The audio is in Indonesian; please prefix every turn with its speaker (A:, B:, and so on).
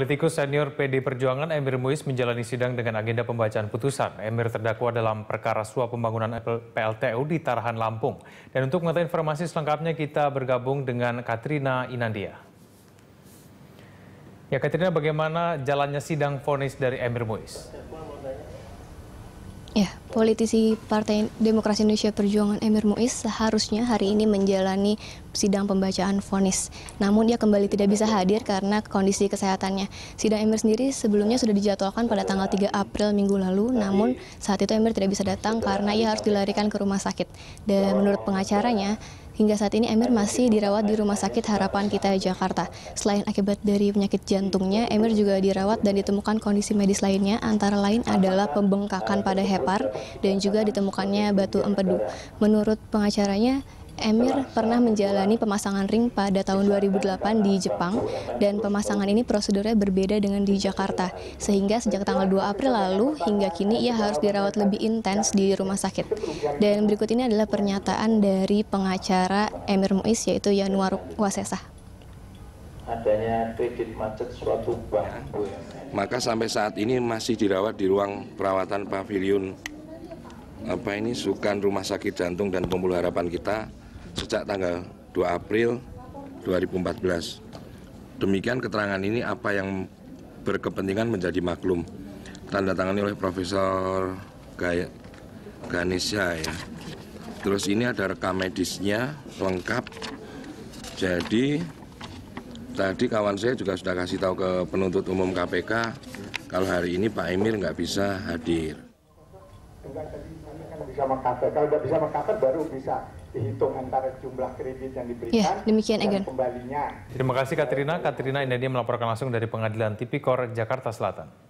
A: Politikus senior PD Perjuangan Emir Muiz menjalani sidang dengan agenda pembacaan putusan. Emir terdakwa dalam perkara suap pembangunan PLTU di Tarahan Lampung. Dan untuk mengetahui informasi selengkapnya kita bergabung dengan Katrina Inandia. Ya Katrina, bagaimana jalannya sidang vonis dari Emir Muiz?
B: politisi Partai Demokrasi Indonesia Perjuangan Emir Muiz seharusnya hari ini menjalani sidang pembacaan vonis. Namun ia kembali tidak bisa hadir karena kondisi kesehatannya. Sidang Emir sendiri sebelumnya sudah dijadwalkan pada tanggal 3 April minggu lalu, namun saat itu Emir tidak bisa datang karena ia harus dilarikan ke rumah sakit. Dan menurut pengacaranya, Hingga saat ini Emir masih dirawat di Rumah Sakit Harapan Kita Jakarta. Selain akibat dari penyakit jantungnya, Emir juga dirawat dan ditemukan kondisi medis lainnya antara lain adalah pembengkakan pada hepar dan juga ditemukannya batu empedu. Menurut pengacaranya, Emir pernah menjalani pemasangan ring pada tahun 2008 di Jepang dan pemasangan ini prosedurnya berbeda dengan di Jakarta. Sehingga sejak tanggal 2 April lalu hingga kini ia harus dirawat lebih intens di rumah sakit. Dan berikut ini adalah pernyataan dari pengacara Emir Muiz yaitu Yanuar Wasesa.
C: Adanya kredit macet suatu bank Maka sampai saat ini masih dirawat di ruang perawatan pavilion apa ini sukan rumah sakit jantung dan pembuluh harapan kita sejak tanggal 2 April 2014. Demikian keterangan ini apa yang berkepentingan menjadi maklum. Tanda tangan oleh Profesor Ganesha ya. Terus ini ada rekam medisnya lengkap. Jadi tadi kawan saya juga sudah kasih tahu ke penuntut umum KPK kalau hari ini Pak Emir nggak bisa hadir.
A: Kan bisa Kalau nggak bisa mengkater baru bisa dihitung antara jumlah kredit yang diberikan yeah, demikian, dan Egan. kembalinya. Terima kasih Katrina. Katrina India melaporkan langsung dari Pengadilan Tipikor Jakarta Selatan.